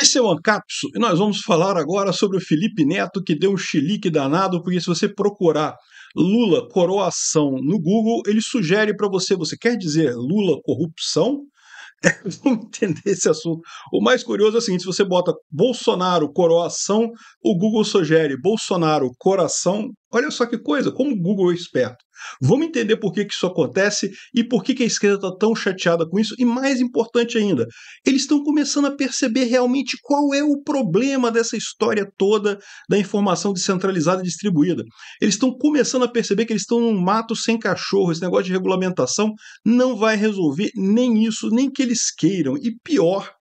Esse é o Ancapso e nós vamos falar agora sobre o Felipe Neto que deu um chilique danado, porque se você procurar Lula coroação no Google, ele sugere para você, você quer dizer Lula corrupção? Vamos entender esse assunto. O mais curioso é o seguinte: se você bota Bolsonaro coroação, o Google sugere Bolsonaro coração Olha só que coisa, como o Google é esperto. Vamos entender por que, que isso acontece e por que, que a esquerda está tão chateada com isso. E mais importante ainda, eles estão começando a perceber realmente qual é o problema dessa história toda da informação descentralizada e distribuída. Eles estão começando a perceber que eles estão num mato sem cachorro. Esse negócio de regulamentação não vai resolver nem isso, nem que eles queiram. E pior,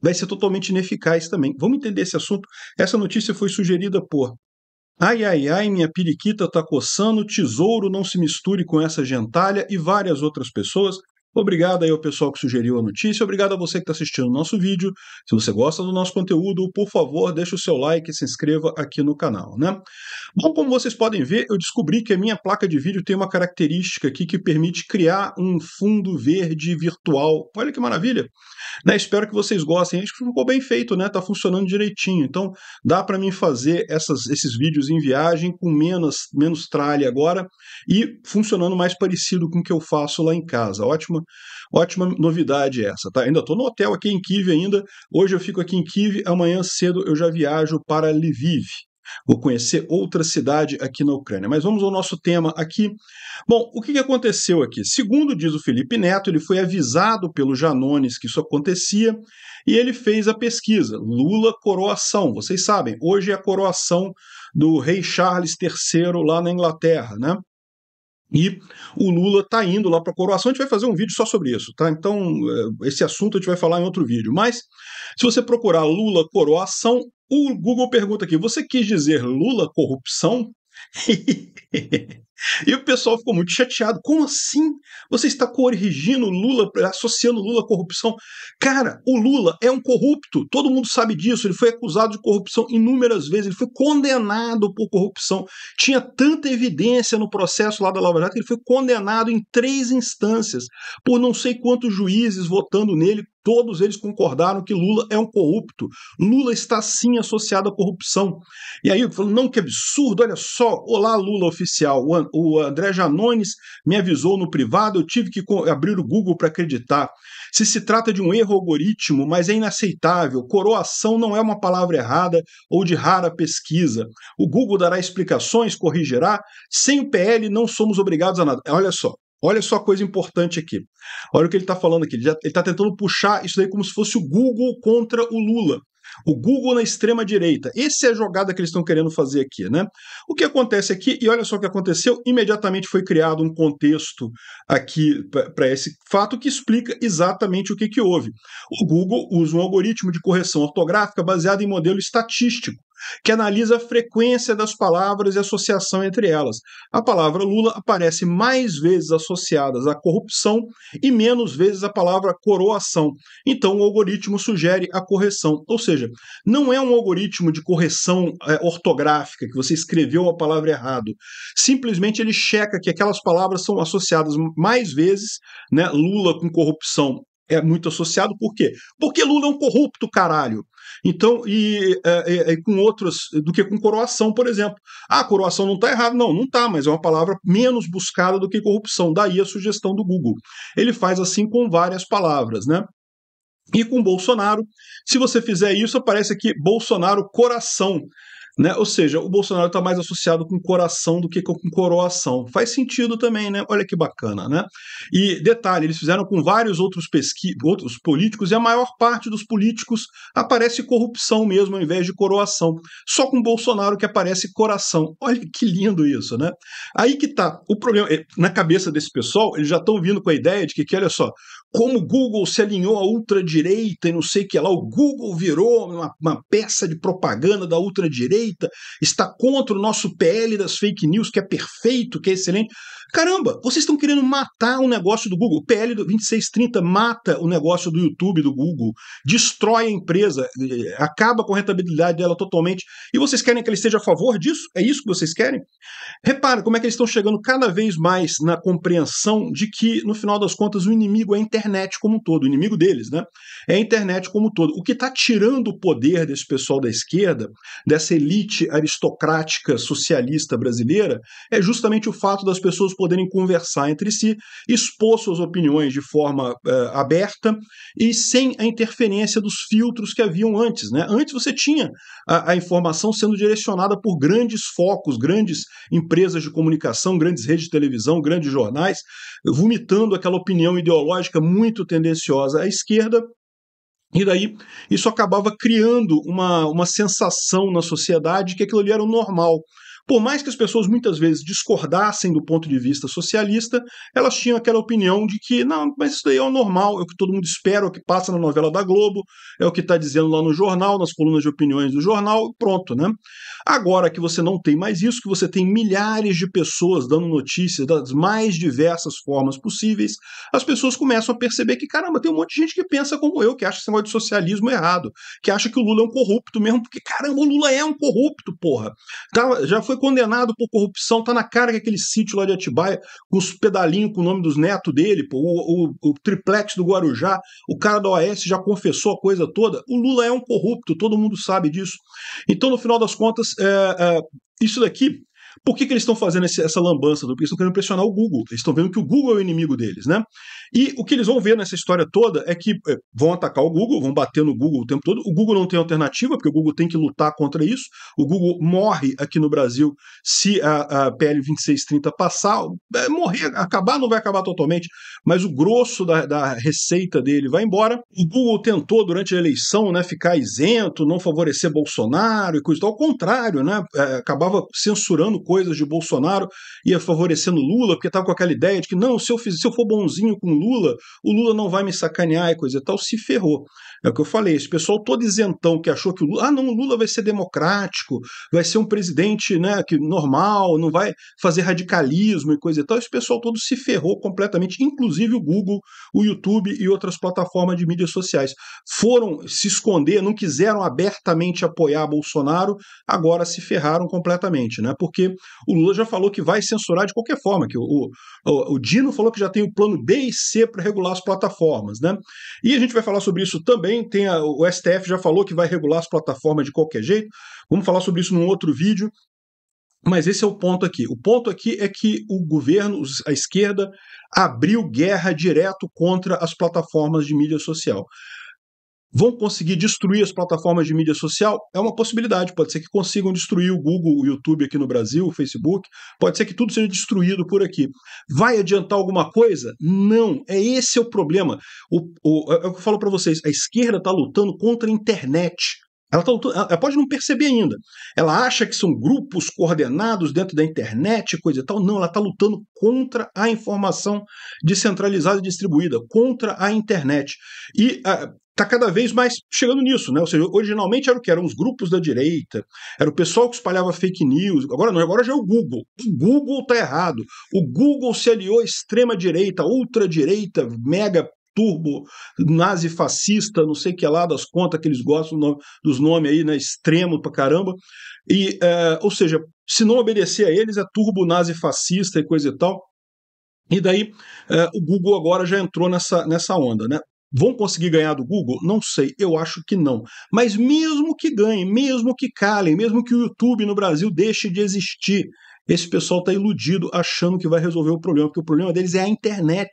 vai ser totalmente ineficaz também. Vamos entender esse assunto. Essa notícia foi sugerida por Ai, ai, ai, minha periquita tá coçando, tesouro, não se misture com essa gentalha e várias outras pessoas Obrigado aí ao pessoal que sugeriu a notícia, obrigado a você que está assistindo o nosso vídeo. Se você gosta do nosso conteúdo, por favor, deixe o seu like e se inscreva aqui no canal, né? Bom, como vocês podem ver, eu descobri que a minha placa de vídeo tem uma característica aqui que permite criar um fundo verde virtual. Olha que maravilha! Né? Espero que vocês gostem. Acho que ficou bem feito, né? Está funcionando direitinho. Então, dá para mim fazer essas, esses vídeos em viagem com menos, menos tralha agora e funcionando mais parecido com o que eu faço lá em casa. Ótima Ótima novidade essa, tá? Ainda estou no hotel aqui em Kiev ainda. Hoje eu fico aqui em Kiev, amanhã cedo eu já viajo para Lviv. Vou conhecer outra cidade aqui na Ucrânia. Mas vamos ao nosso tema aqui. Bom, o que aconteceu aqui? Segundo diz o Felipe Neto, ele foi avisado pelo Janones que isso acontecia e ele fez a pesquisa. Lula coroação. Vocês sabem, hoje é a coroação do rei Charles III lá na Inglaterra, né? E o Lula está indo lá para a coroação. A gente vai fazer um vídeo só sobre isso, tá? Então, eh, esse assunto a gente vai falar em outro vídeo. Mas, se você procurar Lula coroação, o Google pergunta aqui: você quis dizer Lula corrupção? E o pessoal ficou muito chateado. Como assim? Você está corrigindo Lula, associando Lula à corrupção? Cara, o Lula é um corrupto. Todo mundo sabe disso. Ele foi acusado de corrupção inúmeras vezes. Ele foi condenado por corrupção. Tinha tanta evidência no processo lá da Lava Jato que ele foi condenado em três instâncias por não sei quantos juízes votando nele todos eles concordaram que Lula é um corrupto. Lula está sim associado à corrupção. E aí falou: não, que absurdo, olha só, olá Lula oficial, o André Janones me avisou no privado, eu tive que abrir o Google para acreditar. Se se trata de um erro algoritmo, mas é inaceitável. Coroação não é uma palavra errada ou de rara pesquisa. O Google dará explicações, corrigirá. Sem o PL não somos obrigados a nada. Olha só, Olha só a coisa importante aqui. Olha o que ele está falando aqui. Ele está tentando puxar isso daí como se fosse o Google contra o Lula. O Google na extrema direita. Essa é a jogada que eles estão querendo fazer aqui, né? O que acontece aqui, e olha só o que aconteceu, imediatamente foi criado um contexto aqui para esse fato que explica exatamente o que, que houve. O Google usa um algoritmo de correção ortográfica baseado em modelo estatístico que analisa a frequência das palavras e associação entre elas. A palavra Lula aparece mais vezes associadas à corrupção e menos vezes a palavra coroação. Então o algoritmo sugere a correção, ou seja, não é um algoritmo de correção é, ortográfica que você escreveu a palavra errado. Simplesmente ele checa que aquelas palavras são associadas mais vezes, né, Lula com corrupção é muito associado, por quê? Porque Lula é um corrupto, caralho. Então, e, é, é, é, com outros, do que com coroação, por exemplo. Ah, coroação não está errado. Não, não está, mas é uma palavra menos buscada do que corrupção. Daí a sugestão do Google. Ele faz assim com várias palavras, né? E com Bolsonaro, se você fizer isso, aparece aqui Bolsonaro coração. Né? Ou seja, o Bolsonaro está mais associado com coração do que com coroação. Faz sentido também, né? Olha que bacana, né? E detalhe, eles fizeram com vários outros, pesqui... outros políticos e a maior parte dos políticos aparece corrupção mesmo ao invés de coroação. Só com Bolsonaro que aparece coração. Olha que lindo isso, né? Aí que tá. O problema, eh, na cabeça desse pessoal, eles já estão vindo com a ideia de que, que olha só, como o Google se alinhou à ultradireita e não sei o que lá, o Google virou uma, uma, peça de propaganda da ultradireita, está contra o nosso PL das fake news, que é perfeito, que é excelente. Caramba, vocês estão querendo matar o negócio do Google. O PL 2630 mata o negócio do YouTube, do Google, destrói a empresa, eh, eh, acaba com a rentabilidade dela totalmente. E vocês querem que ele esteja a favor disso? É isso que vocês querem? Repara como é que eles estão chegando cada vez mais na compreensão de que, no final das contas, o inimigo é a internet como um todo, o inimigo deles, né? É a internet como um todo. O que está tirando o poder desse pessoal da esquerda, dessa elite aristocrática socialista brasileira, é justamente o fato das pessoas poderem conversar entre si, expor suas opiniões de forma eh, aberta e sem a interferência dos filtros que haviam antes. Né? Antes você tinha a, a informação sendo direcionada por grandes focos, grandes empresas de comunicação, grandes redes de televisão, grandes jornais, vomitando aquela opinião ideológica muito tendenciosa à esquerda. E daí isso acabava criando uma, uma sensação na sociedade que aquilo ali era o normal. Por mais que as pessoas muitas vezes discordassem do ponto de vista socialista, elas tinham aquela opinião de que, não, mas isso daí é o normal, é o que todo mundo espera, é o que passa na novela da Globo, é o que está dizendo lá no jornal, nas colunas de opiniões do jornal, pronto, né? Agora que você não tem mais isso, que você tem milhares de pessoas dando notícias das mais diversas formas possíveis, as pessoas começam a perceber que, caramba, tem um monte de gente que pensa como eu, que acha esse negócio de socialismo errado, que acha que o Lula é um corrupto mesmo, porque, caramba, o Lula é um corrupto, porra. Tá, já foi condenado por corrupção, tá na cara que aquele sítio lá de Atibaia, com os pedalinhos com o nome dos netos dele, pô, o, o, o triplex do Guarujá, o cara da OAS já confessou a coisa toda. O Lula é um corrupto, todo mundo sabe disso. Então, no final das contas, é, é, isso daqui por que, que eles estão fazendo esse, essa lambança? Porque eles estão querendo pressionar o Google. Eles estão vendo que o Google é o inimigo deles, né? E o que eles vão ver nessa história toda é que é, vão atacar o Google, vão bater no Google o tempo todo. O Google não tem alternativa, porque o Google tem que lutar contra isso. O Google morre aqui no Brasil se a, a PL 2630 passar. É, morrer, acabar, não vai acabar totalmente, mas o grosso da, da receita dele vai embora. O Google tentou, durante a eleição, né, ficar isento, não favorecer Bolsonaro e coisa e tal. Ao contrário, né? Eh, acabava censurando coisas de Bolsonaro, ia favorecendo Lula, porque estava com aquela ideia de que, não, se eu, fiz, se eu for bonzinho com Lula, o Lula não vai me sacanear e coisa e tal, se ferrou. É o que eu falei, esse pessoal todo isentão que achou que o Lula, ah, não, o Lula vai ser democrático, vai ser um presidente, né, que normal, não vai fazer radicalismo e coisa e tal. Esse pessoal todo se ferrou completamente, inclusive o Google, o YouTube e outras plataformas de mídias sociais. Foram se esconder, não quiseram abertamente apoiar Bolsonaro, agora se ferraram completamente, né? Porque o Lula já falou que vai censurar de qualquer forma, que o, o, o Dino falou que já tem o plano B e C para regular as plataformas, né? E a gente vai falar sobre isso também também tem a, o STF já falou que vai regular as plataformas de qualquer jeito. Vamos falar sobre isso num outro vídeo. Mas esse é o ponto aqui. O ponto aqui é que o governo, a esquerda, abriu guerra direto contra as plataformas de mídia social vão conseguir destruir as plataformas de mídia social? É uma possibilidade. Pode ser que consigam destruir o Google, o YouTube aqui no Brasil, o Facebook. Pode ser que tudo seja destruído por aqui. Vai adiantar alguma coisa? Não. É esse é o problema. O, o, é, é o que eu falo para vocês. A esquerda está lutando contra a internet. Ela, tá lutando, ela pode não perceber ainda. Ela acha que são grupos coordenados dentro da internet, coisa e tal. Não, ela está lutando contra a informação descentralizada e distribuída, contra a internet. E ah, está cada vez mais chegando nisso, né? Ou seja, originalmente era o que? Eram os grupos da direita, era o pessoal que espalhava fake news. Agora não, agora já é o Google. O Google está errado. O Google se aliou à extrema-direita, ultra-direita, mega turbo, nazi fascista, não sei que lá das contas que eles gostam dos nomes aí, né? Extremo pra caramba. E, é, ou seja, se não obedecer a eles é turbo nazi fascista e coisa e tal. E daí eh, o Google agora já entrou nessa, nessa onda. Né? Vão conseguir ganhar do Google? Não sei, eu acho que não. Mas mesmo que ganhem, mesmo que calem, mesmo que o YouTube no Brasil deixe de existir, esse pessoal está iludido achando que vai resolver o problema, porque o problema deles é a internet.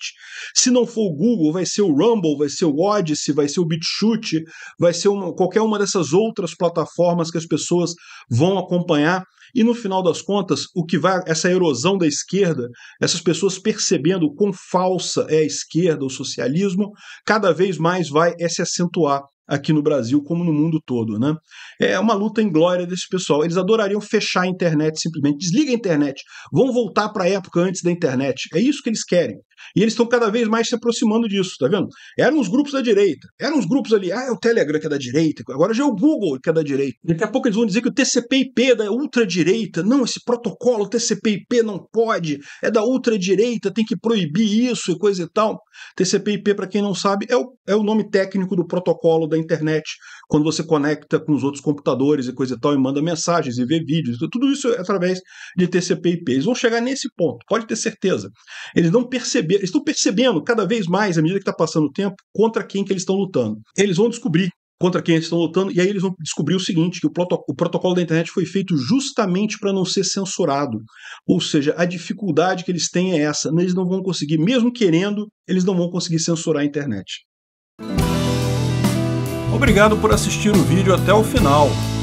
Se não for o Google, vai ser o Rumble, vai ser o Odyssey, vai ser o BitChute, vai ser uma, qualquer uma dessas outras plataformas que as pessoas vão acompanhar. E no final das contas, o que vai essa erosão da esquerda, essas pessoas percebendo quão falsa é a esquerda, o socialismo, cada vez mais vai é se acentuar aqui no Brasil como no mundo todo, né? É uma luta em glória desse pessoal. Eles adorariam fechar a internet simplesmente, desliga a internet, vão voltar para a época antes da internet. É isso que eles querem. E eles estão cada vez mais se aproximando disso, tá vendo? Eram os grupos da direita, eram os grupos ali, ah, é o Telegram que é da direita, agora já é o Google que é da direita. Daqui a pouco eles vão dizer que o TCP/IP é da ultradireita, não, esse protocolo TCP/IP não pode, é da ultradireita, tem que proibir isso e coisa e tal. TCP/IP, para quem não sabe, é o, é o nome técnico do protocolo da internet, quando você conecta com os outros computadores e coisa e tal, e manda mensagens e vê vídeos, tudo isso é através de TCP/IP. Eles vão chegar nesse ponto, pode ter certeza. Eles não perceberam perceber, estão percebendo cada vez mais, à medida que está passando o tempo, contra quem que eles estão lutando. Eles vão descobrir contra quem eles estão lutando, e aí eles vão descobrir o seguinte, que o, proto o protocolo da internet foi feito justamente para não ser censurado. Ou seja, a dificuldade que eles têm é essa, eles não vão conseguir, mesmo querendo, eles não vão conseguir censurar a internet. Obrigado por assistir o vídeo até o final.